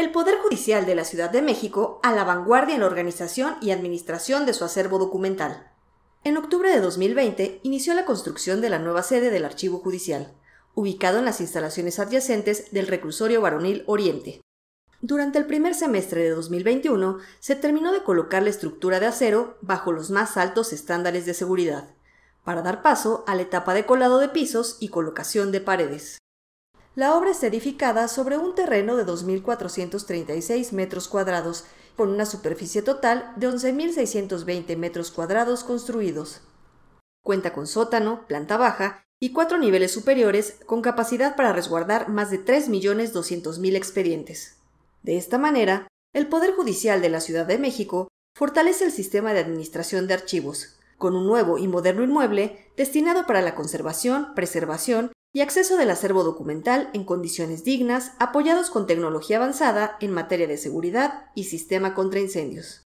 el Poder Judicial de la Ciudad de México a la vanguardia en la organización y administración de su acervo documental. En octubre de 2020 inició la construcción de la nueva sede del Archivo Judicial, ubicado en las instalaciones adyacentes del Reclusorio Varonil Oriente. Durante el primer semestre de 2021 se terminó de colocar la estructura de acero bajo los más altos estándares de seguridad, para dar paso a la etapa de colado de pisos y colocación de paredes. La obra está edificada sobre un terreno de 2.436 metros cuadrados, con una superficie total de 11.620 metros cuadrados construidos. Cuenta con sótano, planta baja y cuatro niveles superiores con capacidad para resguardar más de tres millones doscientos mil expedientes. De esta manera, el Poder Judicial de la Ciudad de México fortalece el sistema de administración de archivos, con un nuevo y moderno inmueble destinado para la conservación, preservación y acceso del acervo documental en condiciones dignas, apoyados con tecnología avanzada en materia de seguridad y sistema contra incendios.